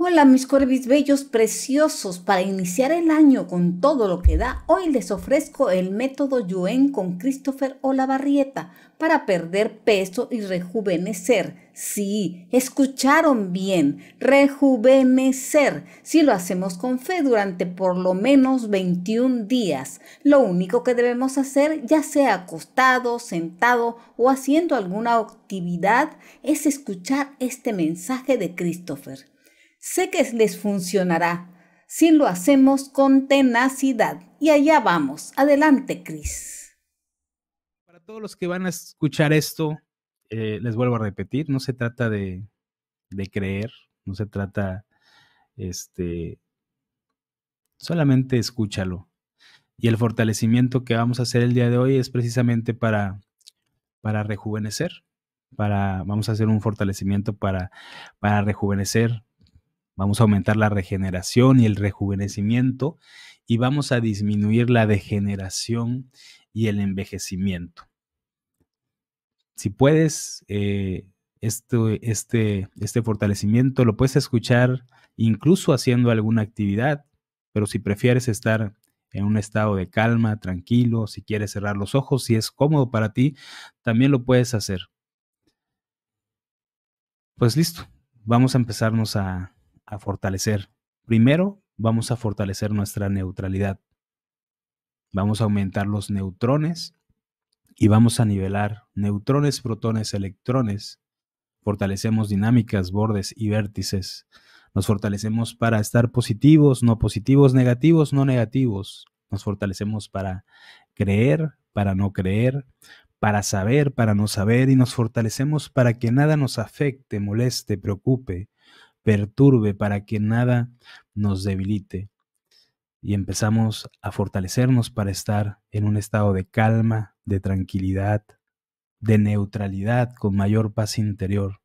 Hola mis corbis bellos preciosos, para iniciar el año con todo lo que da, hoy les ofrezco el método Yuen con Christopher Olavarrieta para perder peso y rejuvenecer. Sí, escucharon bien, rejuvenecer, si lo hacemos con fe durante por lo menos 21 días. Lo único que debemos hacer, ya sea acostado, sentado o haciendo alguna actividad, es escuchar este mensaje de Christopher. Sé que les funcionará si lo hacemos con tenacidad. Y allá vamos. Adelante, Cris. Para todos los que van a escuchar esto, eh, les vuelvo a repetir, no se trata de, creer, no se trata, este, solamente escúchalo. Y el fortalecimiento que vamos a hacer el día de hoy es precisamente para, para rejuvenecer, para, vamos a hacer un fortalecimiento para, para rejuvenecer Vamos a aumentar la regeneración y el rejuvenecimiento y vamos a disminuir la degeneración y el envejecimiento. Si puedes, este, este, este fortalecimiento lo puedes escuchar incluso haciendo alguna actividad, pero si prefieres estar en un estado de calma, tranquilo, si quieres cerrar los ojos, si es cómodo para ti, también lo puedes hacer. Pues listo, vamos a empezarnos a, a fortalecer. Primero, vamos a fortalecer nuestra neutralidad. Vamos a aumentar los neutrones y vamos a nivelar neutrones, protones, electrones. Fortalecemos dinámicas, bordes y vértices. Nos fortalecemos para estar positivos, no positivos, negativos, no negativos. Nos fortalecemos para creer, para no creer, para saber, para no saber, y nos fortalecemos para que nada nos afecte, moleste, preocupe, perturbe, para que nada nos debilite. Y empezamos a fortalecernos para estar en un estado de calma, de tranquilidad, de neutralidad, con mayor paz interior.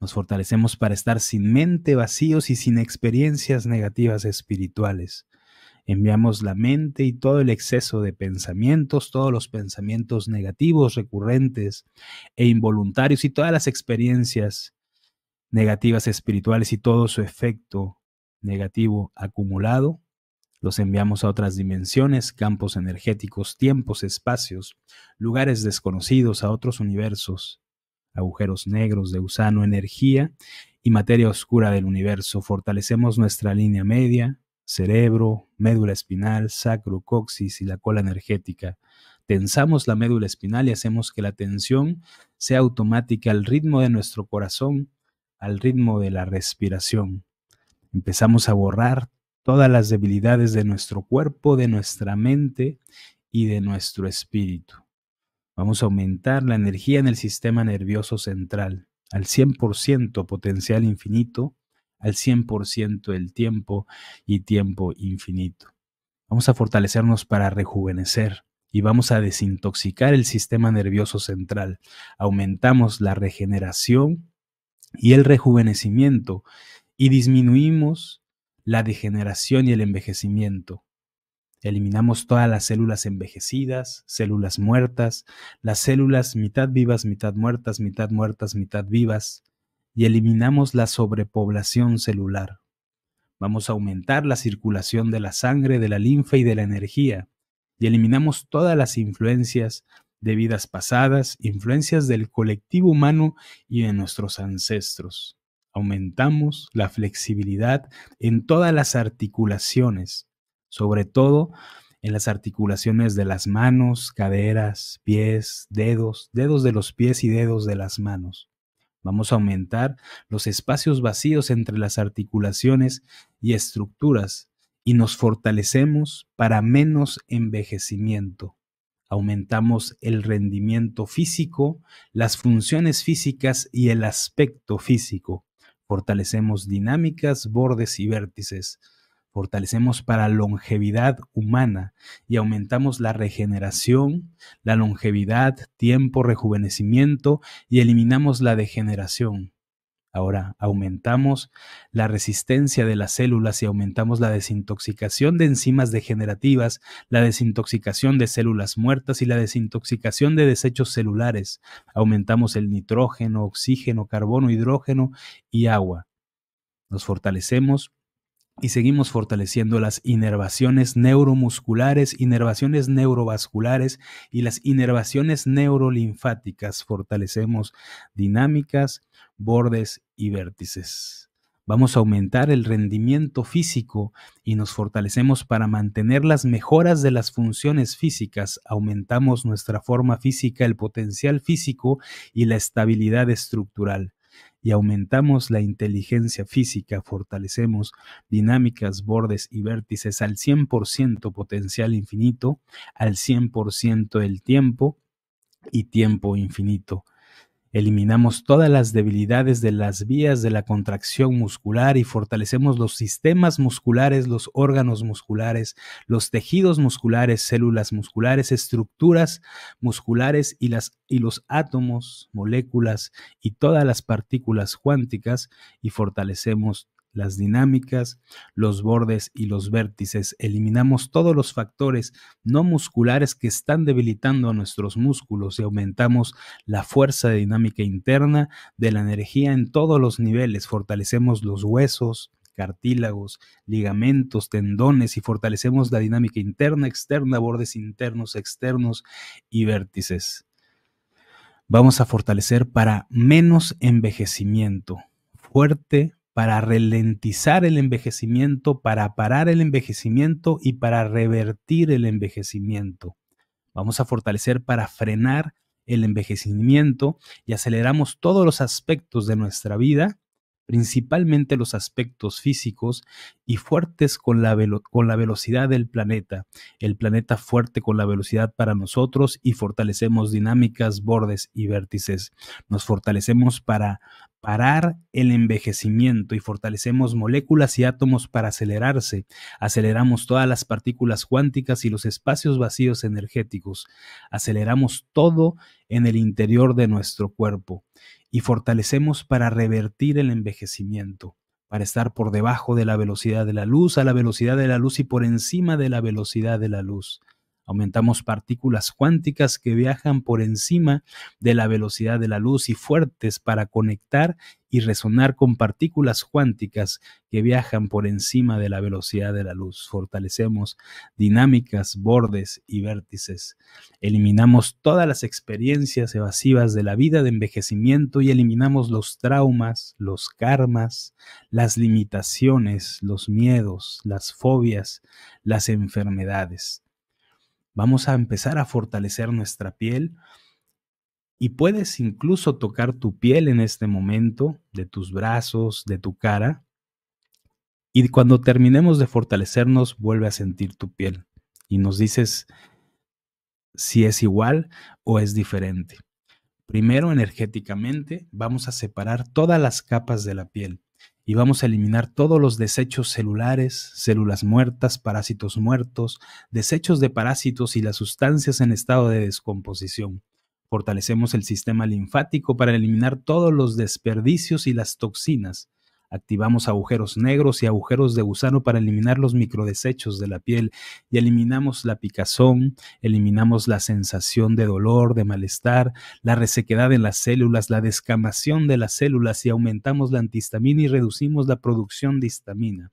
Nos fortalecemos para estar sin mente vacíos y sin experiencias negativas espirituales. Enviamos la mente y todo el exceso de pensamientos, todos los pensamientos negativos, recurrentes e involuntarios y todas las experiencias negativas espirituales y todo su efecto negativo acumulado, los enviamos a otras dimensiones, campos energéticos, tiempos, espacios, lugares desconocidos, a otros universos, agujeros negros de gusano, energía y materia oscura del universo. Fortalecemos nuestra línea media, cerebro, médula espinal, sacro, coxis y la cola energética. Tensamos la médula espinal y hacemos que la tensión sea automática al ritmo de nuestro corazón al ritmo de la respiración. Empezamos a borrar todas las debilidades de nuestro cuerpo, de nuestra mente y de nuestro espíritu. Vamos a aumentar la energía en el sistema nervioso central al 100% potencial infinito, al 100% el tiempo y tiempo infinito. Vamos a fortalecernos para rejuvenecer y vamos a desintoxicar el sistema nervioso central. Aumentamos la regeneración y el rejuvenecimiento y disminuimos la degeneración y el envejecimiento. Eliminamos todas las células envejecidas, células muertas, las células mitad vivas, mitad muertas, mitad muertas, mitad vivas, y eliminamos la sobrepoblación celular. Vamos a aumentar la circulación de la sangre, de la linfa y de la energía, y eliminamos todas las influencias de vidas pasadas, influencias del colectivo humano y de nuestros ancestros. Aumentamos la flexibilidad en todas las articulaciones, sobre todo en las articulaciones de las manos, caderas, pies, dedos, dedos de los pies y dedos de las manos. Vamos a aumentar los espacios vacíos entre las articulaciones y estructuras y nos fortalecemos para menos envejecimiento aumentamos el rendimiento físico, las funciones físicas y el aspecto físico. Fortalecemos dinámicas, bordes y vértices. Fortalecemos para longevidad humana y aumentamos la regeneración, la longevidad, tiempo, rejuvenecimiento y eliminamos la degeneración. Ahora aumentamos la resistencia de las células y aumentamos la desintoxicación de enzimas degenerativas, la desintoxicación de células muertas y la desintoxicación de desechos celulares. Aumentamos el nitrógeno, oxígeno, carbono, hidrógeno y agua. Nos fortalecemos y seguimos fortaleciendo las inervaciones neuromusculares, inervaciones neurovasculares y las inervaciones neurolinfáticas. Fortalecemos dinámicas, bordes y vértices. Vamos a aumentar el rendimiento físico y nos fortalecemos para mantener las mejoras de las funciones físicas. Aumentamos nuestra forma física, el potencial físico y la estabilidad estructural y aumentamos la inteligencia física, fortalecemos dinámicas, bordes y vértices al 100% potencial infinito, al 100% el tiempo y tiempo infinito. Eliminamos todas las debilidades de las vías de la contracción muscular y fortalecemos los sistemas musculares, los órganos musculares, los tejidos musculares, células musculares, estructuras musculares y, los átomos, moléculas y todas las partículas cuánticas y fortalecemos las dinámicas, los bordes y los vértices. Eliminamos todos los factores no musculares que están debilitando a nuestros músculos y aumentamos la fuerza de dinámica interna de la energía en todos los niveles. Fortalecemos los huesos, cartílagos, ligamentos, tendones y fortalecemos la dinámica interna, externa, bordes internos, externos y vértices. Vamos a fortalecer para menos envejecimiento, fuerte, para ralentizar el envejecimiento, para parar el envejecimiento y para revertir el envejecimiento. Vamos a fortalecer para frenar el envejecimiento y aceleramos todos los aspectos de nuestra vida principalmente los aspectos físicos, y fuertes con la, con la velocidad del planeta, el planeta fuerte con la velocidad para nosotros, y fortalecemos dinámicas, bordes y vértices. Nos fortalecemos para parar el envejecimiento y fortalecemos moléculas y átomos para acelerarse. Aceleramos todas las partículas cuánticas y los espacios vacíos energéticos. Aceleramos todo en el interior de nuestro cuerpo y fortalecemos para revertir el envejecimiento, para estar por debajo de la velocidad de la luz, a la velocidad de la luz y por encima de la velocidad de la luz, Aumentamos partículas cuánticas que viajan por encima de la velocidad de la luz y fuertes para conectar y resonar con partículas cuánticas que viajan por encima de la velocidad de la luz. Fortalecemos dinámicas, bordes y vértices. Eliminamos todas las experiencias evasivas de la vida de envejecimiento y eliminamos los traumas, los karmas, las limitaciones, los miedos, las fobias, las enfermedades. Vamos a empezar a fortalecer nuestra piel y puedes incluso tocar tu piel en este momento, de tus brazos, de tu cara. Y cuando terminemos de fortalecernos, vuelve a sentir tu piel y nos dices si es igual o es diferente. Primero, energéticamente, vamos a separar todas las capas de la piel y vamos a eliminar todos los desechos celulares, células muertas, parásitos muertos, desechos de parásitos y las sustancias en estado de descomposición. Fortalecemos el sistema linfático para eliminar todos los desperdicios y las toxinas. Activamos agujeros negros y agujeros de gusano para eliminar los microdesechos de la piel y eliminamos la picazón, eliminamos la sensación de dolor, de malestar, la resequedad en las células, la descamación de las células y aumentamos la antihistamina y reducimos la producción de histamina.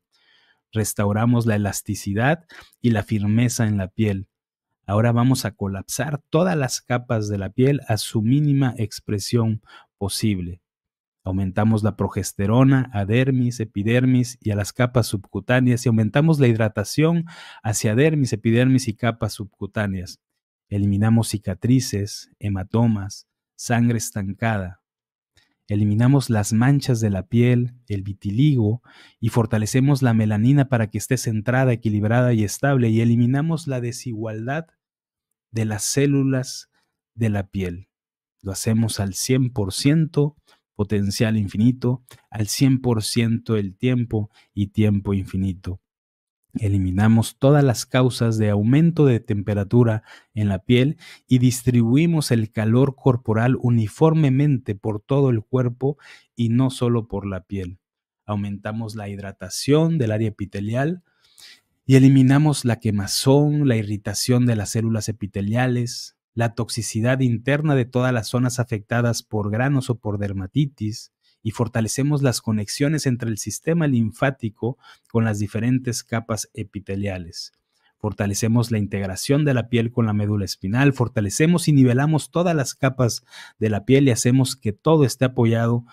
Restauramos la elasticidad y la firmeza en la piel. Ahora vamos a colapsar todas las capas de la piel a su mínima expresión posible aumentamos la progesterona a dermis, epidermis y a las capas subcutáneas y aumentamos la hidratación hacia dermis, epidermis y capas subcutáneas. Eliminamos cicatrices, hematomas, sangre estancada. Eliminamos las manchas de la piel, el vitiligo y fortalecemos la melanina para que esté centrada, equilibrada y estable y eliminamos la desigualdad de las células de la piel. Lo hacemos al 100% potencial infinito al 100% del tiempo y tiempo infinito. Eliminamos todas las causas de aumento de temperatura en la piel y distribuimos el calor corporal uniformemente por todo el cuerpo y no solo por la piel. Aumentamos la hidratación del área epitelial y eliminamos la quemazón, la irritación de las células epiteliales, la toxicidad interna de todas las zonas afectadas por granos o por dermatitis y fortalecemos las conexiones entre el sistema linfático con las diferentes capas epiteliales. Fortalecemos la integración de la piel con la médula espinal, fortalecemos y nivelamos todas las capas de la piel y hacemos que todo esté apoyado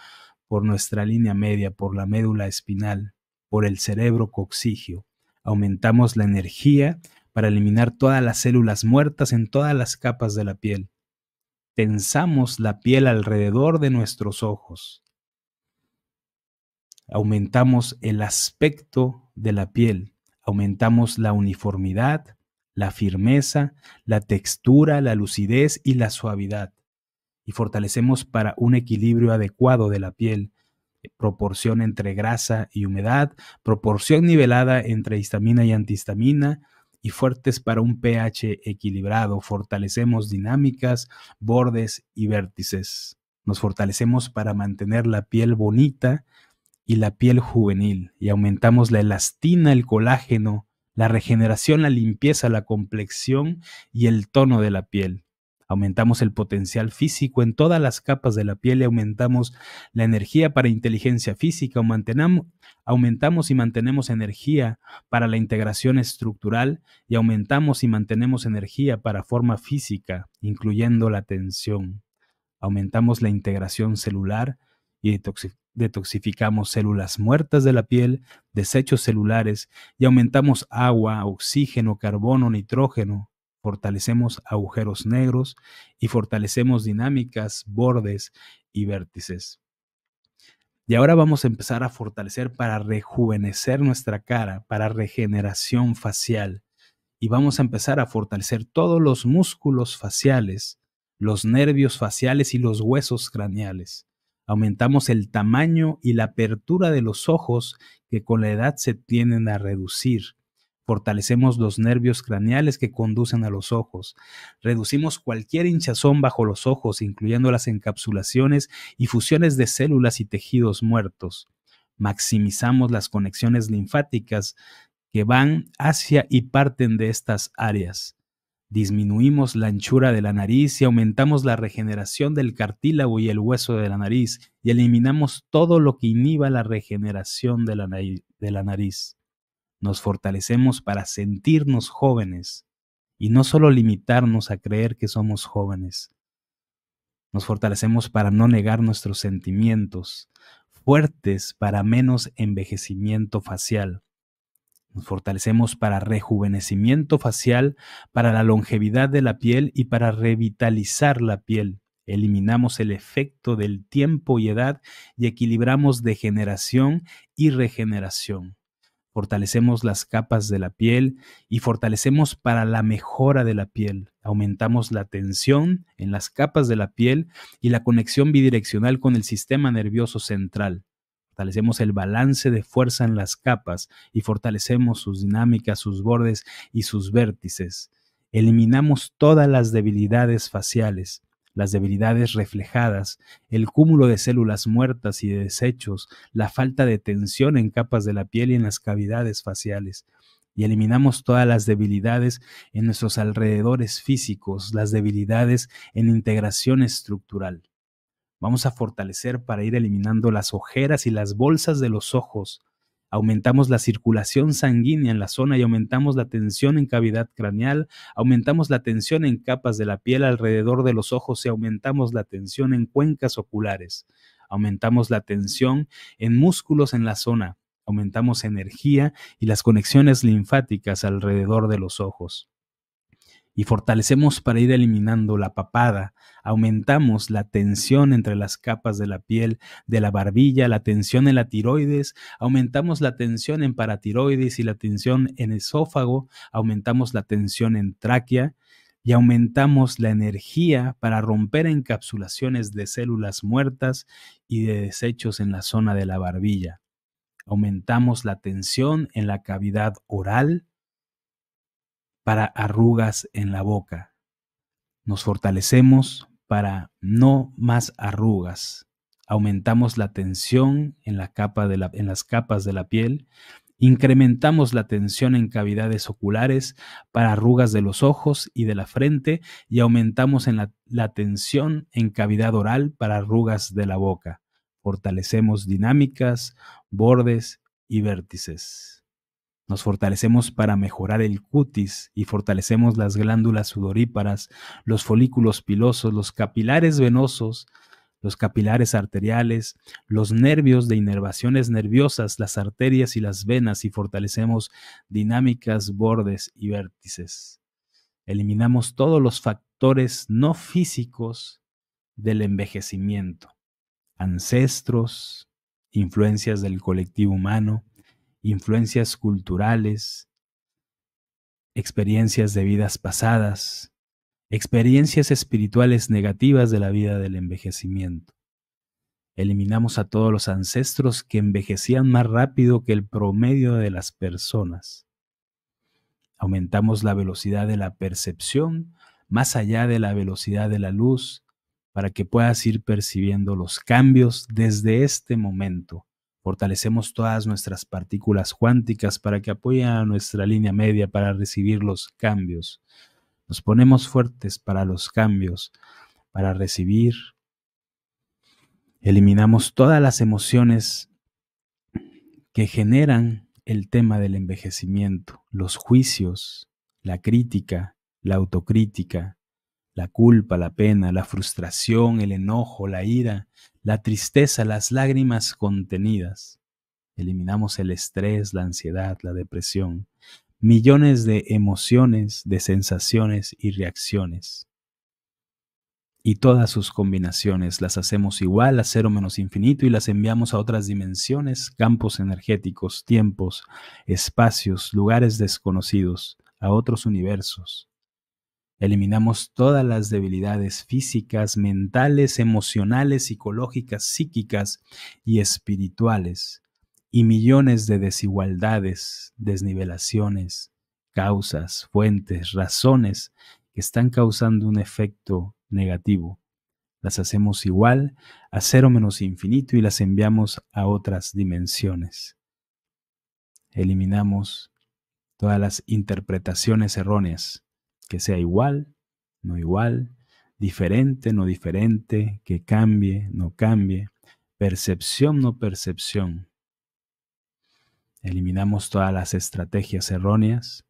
por nuestra línea media, por la médula espinal, por el cerebro coxigio. Aumentamos la energía para eliminar todas las células muertas en todas las capas de la piel. Tensamos la piel alrededor de nuestros ojos. Aumentamos el aspecto de la piel, aumentamos la uniformidad, la firmeza, la textura, la lucidez y la suavidad. Y fortalecemos para un equilibrio adecuado de la piel, proporción entre grasa y humedad, proporción nivelada entre histamina y antihistamina, y fuertes para un pH equilibrado. Fortalecemos dinámicas, bordes y vértices. Nos fortalecemos para mantener la piel bonita y la piel juvenil y aumentamos la elastina, el colágeno, la regeneración, la limpieza, la complexión y el tono de la piel aumentamos el potencial físico en todas las capas de la piel y aumentamos la energía para inteligencia física, aumentamos y mantenemos energía para la integración estructural y aumentamos y mantenemos energía para forma física, incluyendo la tensión. Aumentamos la integración celular y detoxificamos células muertas de la piel, desechos celulares y aumentamos agua, oxígeno, carbono, nitrógeno, fortalecemos agujeros negros y fortalecemos dinámicas, bordes y vértices. Y ahora vamos a empezar a fortalecer para rejuvenecer nuestra cara, para regeneración facial. Y vamos a empezar a fortalecer todos los músculos faciales, los nervios faciales y los huesos craneales. Aumentamos el tamaño y la apertura de los ojos que con la edad se tienden a reducir Fortalecemos los nervios craneales que conducen a los ojos. Reducimos cualquier hinchazón bajo los ojos, incluyendo las encapsulaciones y fusiones de células y tejidos muertos. Maximizamos las conexiones linfáticas que van hacia y parten de estas áreas. Disminuimos la anchura de la nariz y aumentamos la regeneración del cartílago y el hueso de la nariz y eliminamos todo lo que inhiba la regeneración de la, nariz nos fortalecemos para sentirnos jóvenes y no solo limitarnos a creer que somos jóvenes. Nos fortalecemos para no negar nuestros sentimientos, fuertes para menos envejecimiento facial. Nos fortalecemos para rejuvenecimiento facial, para la longevidad de la piel y para revitalizar la piel. Eliminamos el efecto del tiempo y edad y equilibramos degeneración y regeneración fortalecemos las capas de la piel y fortalecemos para la mejora de la piel. Aumentamos la tensión en las capas de la piel y la conexión bidireccional con el sistema nervioso central. Fortalecemos el balance de fuerza en las capas y fortalecemos sus dinámicas, sus bordes y sus vértices. Eliminamos todas las debilidades faciales las debilidades reflejadas, el cúmulo de células muertas y desechos, la falta de tensión en capas de la piel y en las cavidades faciales. Y eliminamos todas las debilidades en nuestros alrededores físicos, las debilidades en integración estructural. Vamos a fortalecer para ir eliminando las ojeras y las bolsas de los ojos, aumentamos la circulación sanguínea en la zona y aumentamos la tensión en cavidad craneal, aumentamos la tensión en capas de la piel alrededor de los ojos y aumentamos la tensión en cuencas oculares, aumentamos la tensión en músculos en la zona, aumentamos energía y las conexiones linfáticas alrededor de los ojos y fortalecemos para ir eliminando la papada, aumentamos la tensión entre las capas de la piel, de la barbilla, la tensión en la tiroides, aumentamos la tensión en paratiroides y la tensión en esófago, aumentamos la tensión en tráquea y aumentamos la energía para romper encapsulaciones de células muertas y de desechos en la zona de la barbilla. Aumentamos la tensión en la cavidad oral, para arrugas en la boca. Nos fortalecemos para no más arrugas. Aumentamos la tensión en, las capas de la piel. Incrementamos la tensión en cavidades oculares para arrugas de los ojos y de la frente y aumentamos en la tensión en cavidad oral para arrugas de la boca. Fortalecemos dinámicas, bordes y vértices. Nos fortalecemos para mejorar el cutis y fortalecemos las glándulas sudoríparas, los folículos pilosos, los capilares venosos, los capilares arteriales, los nervios de inervaciones nerviosas, las arterias y las venas y fortalecemos dinámicas, bordes y vértices. Eliminamos todos los factores no físicos del envejecimiento, ancestros, influencias del colectivo humano, influencias culturales, experiencias de vidas pasadas, experiencias espirituales negativas de la vida del envejecimiento. Eliminamos a todos los ancestros que envejecían más rápido que el promedio de las personas. Aumentamos la velocidad de la percepción más allá de la velocidad de la luz para que puedas ir percibiendo los cambios desde este momento Fortalecemos todas nuestras partículas cuánticas para que apoyen a nuestra línea media para recibir los cambios. Nos ponemos fuertes para los cambios, para recibir. Eliminamos todas las emociones que generan el tema del envejecimiento, los juicios, la crítica, la autocrítica, la culpa, la pena, la frustración, el enojo, la ira, la tristeza, las lágrimas contenidas. Eliminamos el estrés, la ansiedad, la depresión, millones de emociones, de sensaciones y reacciones. Y todas sus combinaciones las hacemos igual a cero menos infinito y las enviamos a otras dimensiones, campos energéticos, tiempos, espacios, lugares desconocidos, a otros universos Eliminamos todas las debilidades físicas, mentales, emocionales, psicológicas, psíquicas y espirituales, y millones de desigualdades, desnivelaciones, causas, fuentes, razones que están causando un efecto negativo. Las hacemos igual a cero menos infinito y las enviamos a otras dimensiones. Eliminamos todas las interpretaciones erróneas que sea igual, no igual, diferente, no diferente, que cambie, no cambie, percepción, no percepción. Eliminamos todas las estrategias erróneas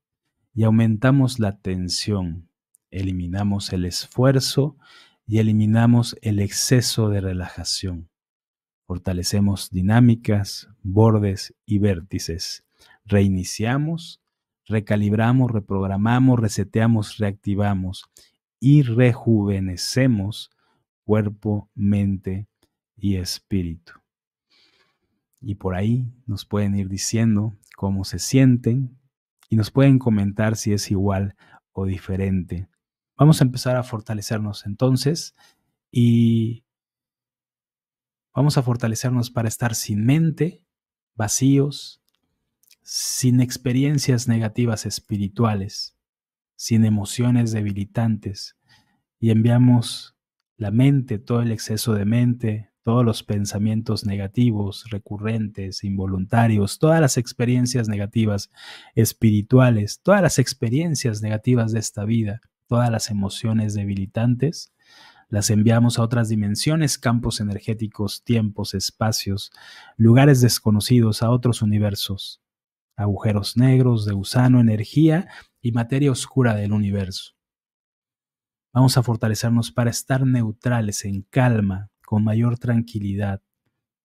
y aumentamos la tensión, eliminamos el esfuerzo y eliminamos el exceso de relajación. Fortalecemos dinámicas, bordes y vértices. Reiniciamos recalibramos, reprogramamos, reseteamos, reactivamos y rejuvenecemos cuerpo, mente y espíritu. Y por ahí nos pueden ir diciendo cómo se sienten y nos pueden comentar si es igual o diferente. Vamos a empezar a fortalecernos entonces y vamos a fortalecernos para estar sin mente, vacíos, sin experiencias negativas espirituales, sin emociones debilitantes, y enviamos la mente, todo el exceso de mente, todos los pensamientos negativos, recurrentes, involuntarios, todas las experiencias negativas espirituales, todas las experiencias negativas de esta vida, todas las emociones debilitantes, las enviamos a otras dimensiones, campos energéticos, tiempos, espacios, lugares desconocidos, a otros universos agujeros negros, de gusano, energía y materia oscura del universo. Vamos a fortalecernos para estar neutrales, en calma, con mayor tranquilidad.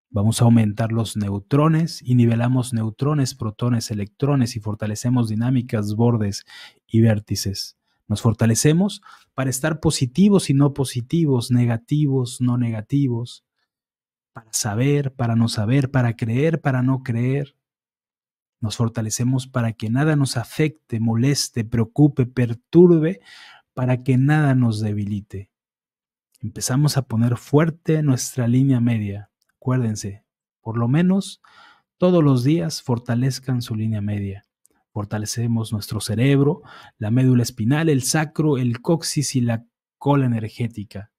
Vamos a aumentar los neutrones y nivelamos neutrones, protones, electrones y fortalecemos dinámicas, bordes y vértices. Nos fortalecemos para estar positivos y no positivos, negativos, no negativos, para saber, para no saber, para creer, para no creer, nos fortalecemos para que nada nos afecte, moleste, preocupe, perturbe, para que nada nos debilite. Empezamos a poner fuerte nuestra línea media. Acuérdense, por lo menos todos los días fortalezcan su línea media. Fortalecemos nuestro cerebro, la médula espinal, el sacro, el coxis y la cola energética.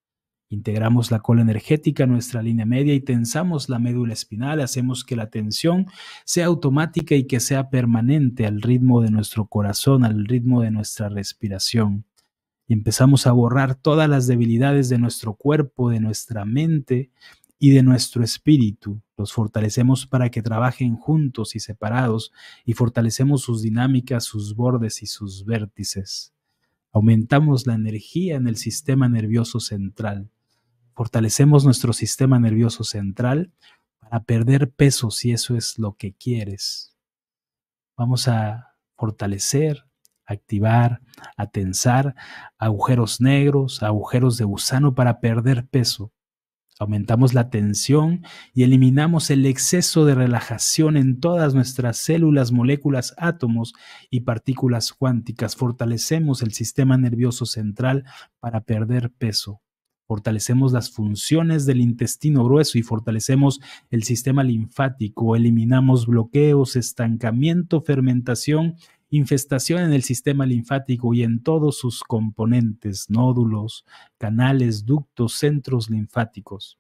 Integramos la cola energética, nuestra línea media y tensamos la médula espinal. Hacemos que la tensión sea automática y que sea permanente al ritmo de nuestro corazón, al ritmo de nuestra respiración. Y empezamos a borrar todas las debilidades de nuestro cuerpo, de nuestra mente y de nuestro espíritu. Los fortalecemos para que trabajen juntos y separados y fortalecemos sus dinámicas, sus bordes y sus vértices. Aumentamos la energía en el sistema nervioso central fortalecemos nuestro sistema nervioso central para perder peso si eso es lo que quieres. Vamos a fortalecer, activar, atensar agujeros negros, agujeros de gusano para perder peso. Aumentamos la tensión y eliminamos el exceso de relajación en todas nuestras células, moléculas, átomos y partículas cuánticas. Fortalecemos el sistema nervioso central para perder peso fortalecemos las funciones del intestino grueso y fortalecemos el sistema linfático, eliminamos bloqueos, estancamiento, fermentación, infestación en el sistema linfático y en todos sus componentes, nódulos, canales, ductos, centros linfáticos.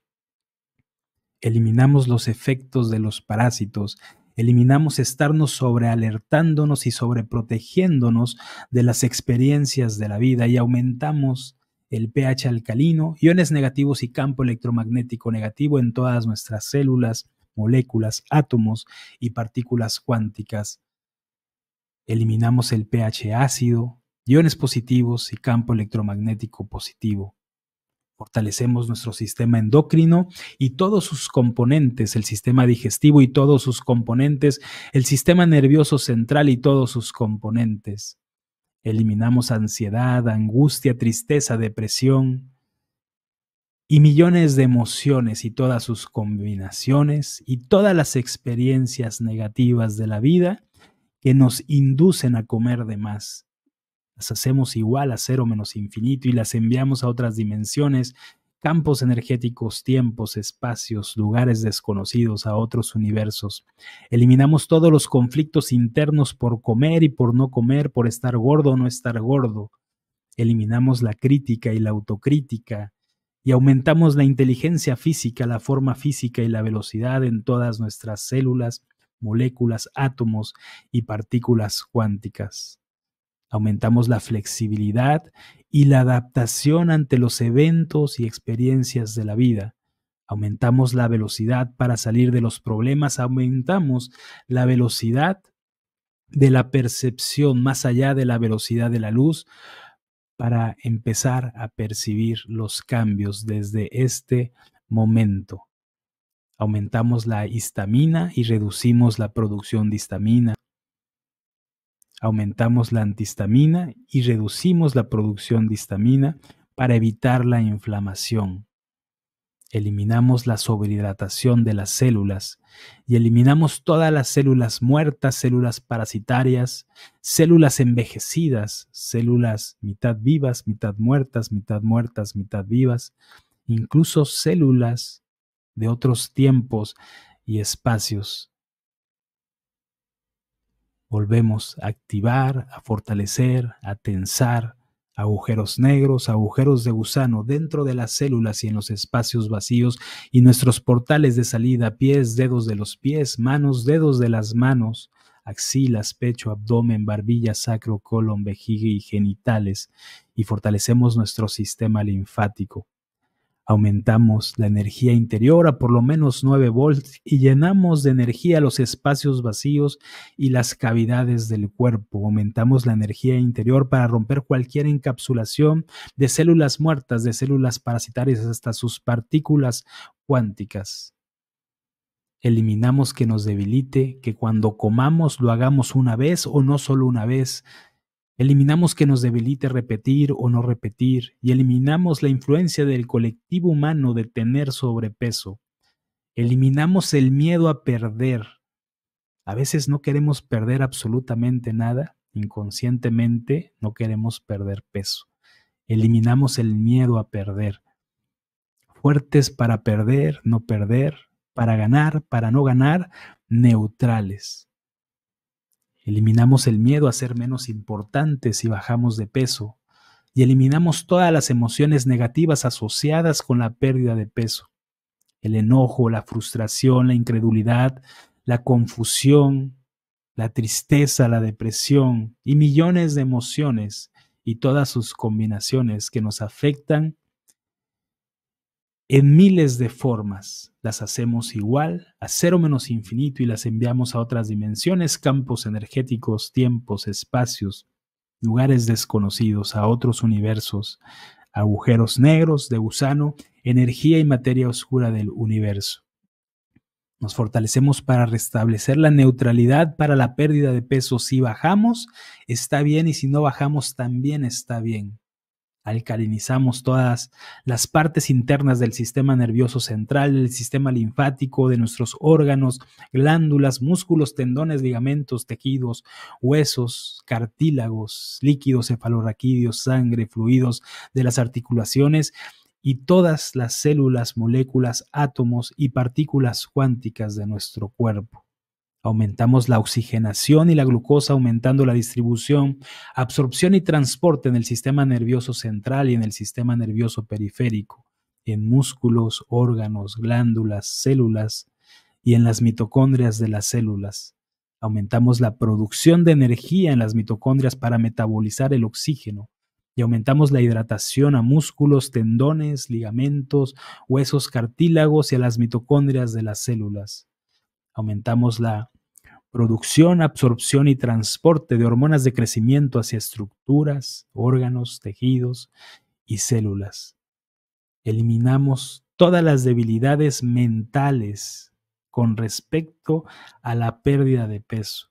Eliminamos los efectos de los parásitos, eliminamos estarnos sobrealertándonos y sobreprotegiéndonos de las experiencias de la vida y aumentamos el pH alcalino, iones negativos y campo electromagnético negativo en todas nuestras células, moléculas, átomos y partículas cuánticas. Eliminamos el pH ácido, iones positivos y campo electromagnético positivo. Fortalecemos nuestro sistema endocrino y todos sus componentes, el sistema digestivo y todos sus componentes, el sistema nervioso central y todos sus componentes. Eliminamos ansiedad, angustia, tristeza, depresión y millones de emociones y todas sus combinaciones y todas las experiencias negativas de la vida que nos inducen a comer de más. Las hacemos igual a cero menos infinito y las enviamos a otras dimensiones campos energéticos, tiempos, espacios, lugares desconocidos a otros universos. Eliminamos todos los conflictos internos por comer y por no comer, por estar gordo o no estar gordo. Eliminamos la crítica y la autocrítica y aumentamos la inteligencia física, la forma física y la velocidad en todas nuestras células, moléculas, átomos y partículas cuánticas. Aumentamos la flexibilidad y la adaptación ante los eventos y experiencias de la vida. Aumentamos la velocidad para salir de los problemas. Aumentamos la velocidad de la percepción más allá de la velocidad de la luz para empezar a percibir los cambios desde este momento. Aumentamos la histamina y reducimos la producción de histamina. Aumentamos la antihistamina y reducimos la producción de histamina para evitar la inflamación. Eliminamos la sobrehidratación de las células y eliminamos todas las células muertas, células parasitarias, células envejecidas, células mitad vivas, mitad muertas, mitad muertas, mitad vivas, incluso células de otros tiempos y espacios volvemos a activar, a fortalecer, a tensar agujeros negros, agujeros de gusano dentro de las células y en los espacios vacíos y nuestros portales de salida, pies, dedos de los pies, manos, dedos de las manos, axilas, pecho, abdomen, barbilla, sacro, colon, vejiga y genitales, y fortalecemos nuestro sistema linfático. Aumentamos la energía interior a por lo menos 9 volts y llenamos de energía los espacios vacíos y las cavidades del cuerpo. Aumentamos la energía interior para romper cualquier encapsulación de células muertas, de células parasitarias hasta sus partículas cuánticas. Eliminamos que nos debilite, que cuando comamos lo hagamos una vez o no solo una vez, Eliminamos que nos debilite repetir o no repetir y eliminamos la influencia del colectivo humano de tener sobrepeso. Eliminamos el miedo a perder. A veces no queremos perder absolutamente nada, inconscientemente no queremos perder peso. Eliminamos el miedo a perder. Fuertes para perder, no perder, para ganar, para no ganar, neutrales. Eliminamos el miedo a ser menos importantes si bajamos de peso. Y eliminamos todas las emociones negativas asociadas con la pérdida de peso. El enojo, la frustración, la incredulidad, la confusión, la tristeza, la depresión y millones de emociones y todas sus combinaciones que nos afectan en miles de formas. Las hacemos igual a cero menos infinito y las enviamos a otras dimensiones, campos energéticos, tiempos, espacios, lugares desconocidos, a otros universos, agujeros negros de gusano, energía y materia oscura del universo. Nos fortalecemos para restablecer la neutralidad para la pérdida de peso. Si bajamos, está bien y si no bajamos, también está bien alcalinizamos todas las partes internas del sistema nervioso central, del sistema linfático, de nuestros órganos, glándulas, músculos, tendones, ligamentos, tejidos, huesos, cartílagos, líquidos, cefalorraquídeos, sangre, fluidos de las articulaciones y todas las células, moléculas, átomos y partículas cuánticas de nuestro cuerpo. Aumentamos la oxigenación y la glucosa, aumentando la distribución, absorción y transporte en el sistema nervioso central y en el sistema nervioso periférico, en músculos, órganos, glándulas, células y en las mitocondrias de las células. Aumentamos la producción de energía en las mitocondrias para metabolizar el oxígeno y aumentamos la hidratación a músculos, tendones, ligamentos, huesos, cartílagos y a las mitocondrias de las células. Aumentamos la producción, absorción y transporte de hormonas de crecimiento hacia estructuras, órganos, tejidos y células. Eliminamos todas las debilidades mentales con respecto a la pérdida de peso.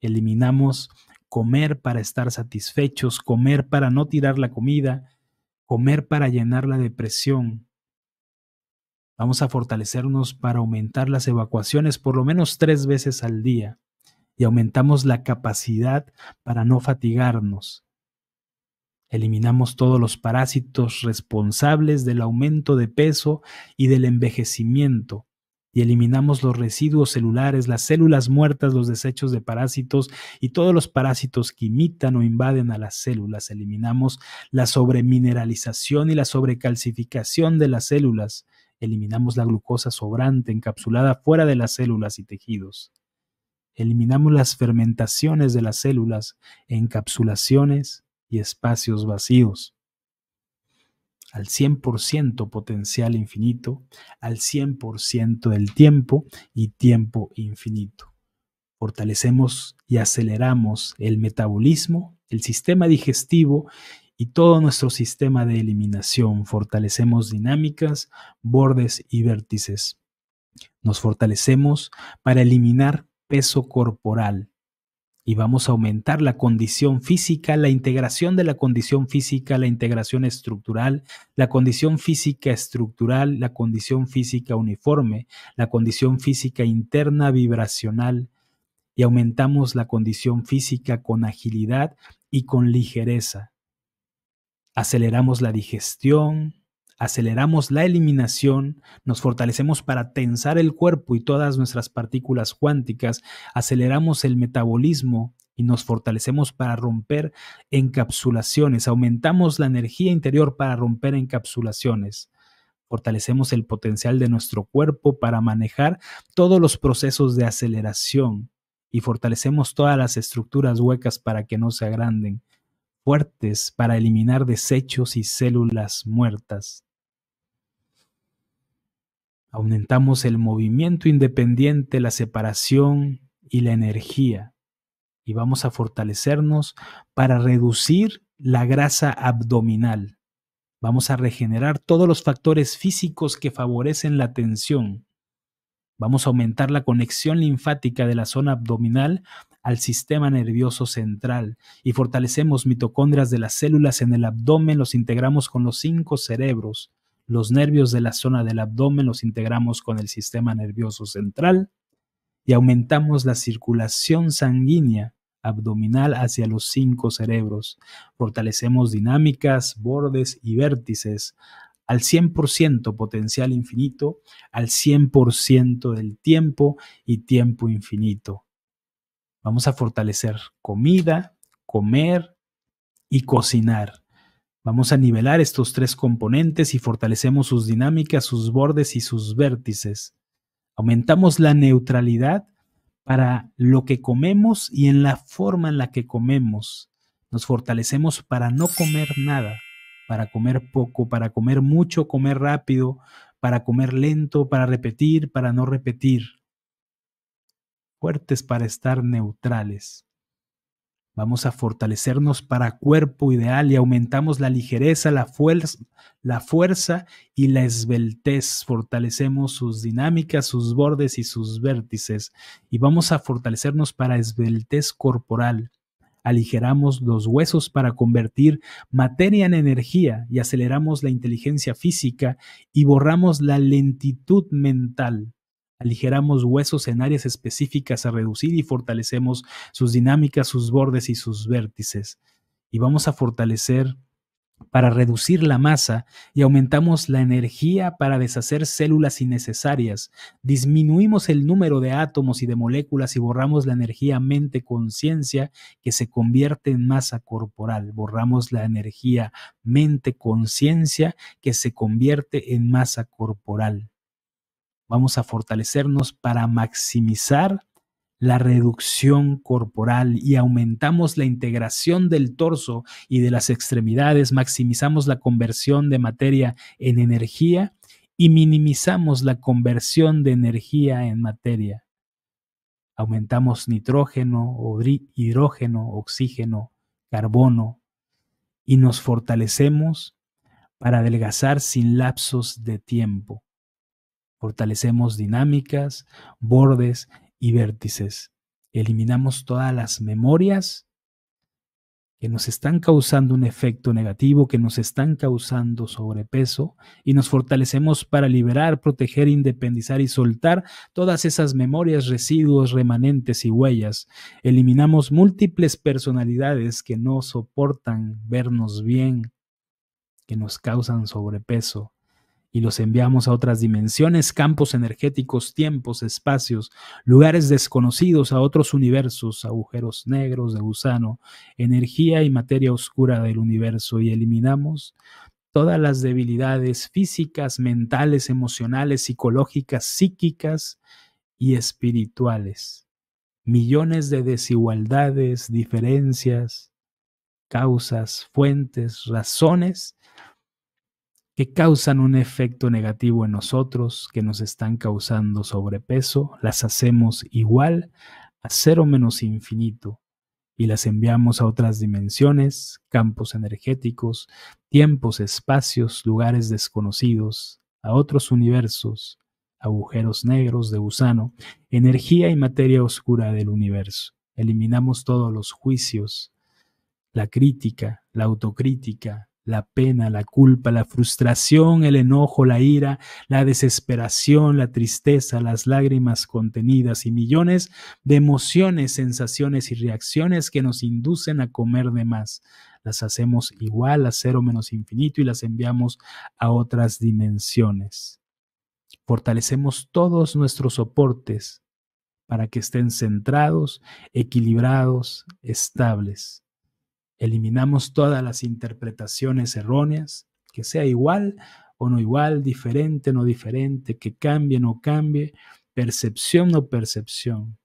Eliminamos comer para estar satisfechos, comer para no tirar la comida, comer para llenar la depresión. Vamos a fortalecernos para aumentar las evacuaciones por lo menos tres veces al día y aumentamos la capacidad para no fatigarnos. Eliminamos todos los parásitos responsables del aumento de peso y del envejecimiento y eliminamos los residuos celulares, las células muertas, los desechos de parásitos y todos los parásitos que imitan o invaden a las células. Eliminamos la sobremineralización y la sobrecalcificación de las células. Eliminamos la glucosa sobrante encapsulada fuera de las células y tejidos eliminamos las fermentaciones de las células, encapsulaciones y espacios vacíos. Al 100% potencial infinito, al 100% del tiempo y tiempo infinito. Fortalecemos y aceleramos el metabolismo, el sistema digestivo y todo nuestro sistema de eliminación. Fortalecemos dinámicas, bordes y vértices. Nos fortalecemos para eliminar peso corporal y vamos a aumentar la condición física, la integración de la condición física, la integración estructural, la condición física estructural, la condición física uniforme, la condición física interna vibracional y aumentamos la condición física con agilidad y con ligereza. Aceleramos la digestión, aceleramos la eliminación, nos fortalecemos para tensar el cuerpo y todas nuestras partículas cuánticas, aceleramos el metabolismo y nos fortalecemos para romper encapsulaciones, aumentamos la energía interior para romper encapsulaciones. Fortalecemos el potencial de nuestro cuerpo para manejar todos los procesos de aceleración y fortalecemos todas las estructuras huecas para que no se agranden, fuertes para eliminar desechos y células muertas. Aumentamos el movimiento independiente, la separación y la energía. Y vamos a fortalecernos para reducir la grasa abdominal. Vamos a regenerar todos los factores físicos que favorecen la tensión. Vamos a aumentar la conexión linfática de la zona abdominal al sistema nervioso central y fortalecemos mitocondrias de las células en el abdomen, los integramos con los cinco cerebros los nervios de la zona del abdomen los integramos con el sistema nervioso central y aumentamos la circulación sanguínea abdominal hacia los cinco cerebros. Fortalecemos dinámicas, bordes y vértices al 100% potencial infinito, al 100% del tiempo y tiempo infinito. Vamos a fortalecer comida, comer y cocinar. Vamos a nivelar estos tres componentes y fortalecemos sus dinámicas, sus bordes y sus vértices. Aumentamos la neutralidad para lo que comemos y en la forma en la que comemos. Nos fortalecemos para no comer nada, para comer poco, para comer mucho, comer rápido, para comer lento, para repetir, para no repetir. Fuertes para estar neutrales. Vamos a fortalecernos para cuerpo ideal y aumentamos la ligereza, la, fuerza, y la esbeltez. Fortalecemos sus dinámicas, sus bordes y sus vértices. Y vamos a fortalecernos para esbeltez corporal. Aligeramos los huesos para convertir materia en energía y aceleramos la inteligencia física y borramos la lentitud mental aligeramos huesos en áreas específicas a reducir y fortalecemos sus dinámicas, sus bordes y sus vértices. Y vamos a fortalecer para reducir la masa y aumentamos la energía para deshacer células innecesarias, disminuimos el número de átomos y de moléculas y borramos la energía mente-conciencia que se convierte en masa corporal, borramos la energía mente-conciencia que se convierte en masa corporal vamos a fortalecernos para maximizar la reducción corporal y aumentamos la integración del torso y de las extremidades, maximizamos la conversión de materia en energía y minimizamos la conversión de energía en materia. Aumentamos nitrógeno, hidrógeno, oxígeno, carbono y nos fortalecemos para adelgazar sin lapsos de tiempo. Fortalecemos dinámicas, bordes y vértices. Eliminamos todas las memorias que nos están causando un efecto negativo, que nos están causando sobrepeso, y nos fortalecemos para liberar, proteger, independizar y soltar todas esas memorias, residuos, remanentes y huellas. Eliminamos múltiples personalidades que no soportan vernos bien, que nos causan sobrepeso, y los enviamos a otras dimensiones, campos energéticos, tiempos, espacios, lugares desconocidos, a otros universos, agujeros negros de gusano, energía y materia oscura del universo y eliminamos todas las debilidades físicas, mentales, emocionales, psicológicas, psíquicas y espirituales. Millones de desigualdades, diferencias, causas, fuentes, razones que causan un efecto negativo en nosotros, que nos están causando sobrepeso, las hacemos igual a cero menos infinito y las enviamos a otras dimensiones, campos energéticos, tiempos, espacios, lugares desconocidos, a otros universos, agujeros negros de gusano, energía y materia oscura del universo. Eliminamos todos los juicios, la crítica, la autocrítica, la pena, la culpa, la frustración, el enojo, la ira, la desesperación, la tristeza, las lágrimas contenidas y millones de emociones, sensaciones y reacciones que nos inducen a comer de más. Las hacemos igual a cero menos infinito y las enviamos a otras dimensiones. Fortalecemos todos nuestros soportes para que estén centrados, equilibrados, estables Eliminamos todas las interpretaciones erróneas, que sea igual o no igual, diferente o no diferente, que cambie o no cambie, percepción o percepción.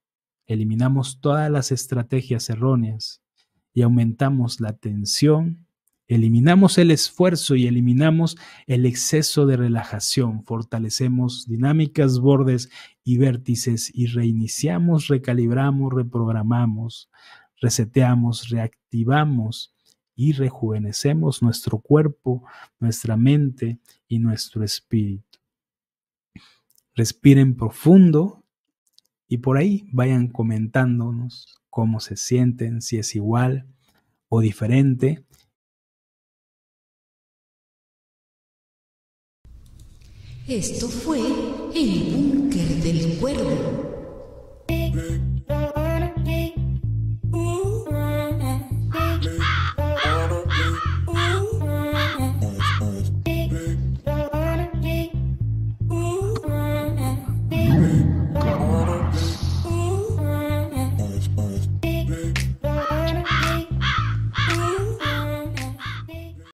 Eliminamos todas las estrategias erróneas y aumentamos la tensión Eliminamos el esfuerzo y eliminamos el exceso de relajación. Fortalecemos dinámicas, bordes y vértices y reiniciamos, recalibramos, reprogramamos reseteamos, reactivamos y rejuvenecemos nuestro cuerpo, nuestra mente y nuestro espíritu. Respiren profundo y por ahí vayan comentándonos cómo se sienten, si es igual o diferente. Esto fue el búnker del cuervo.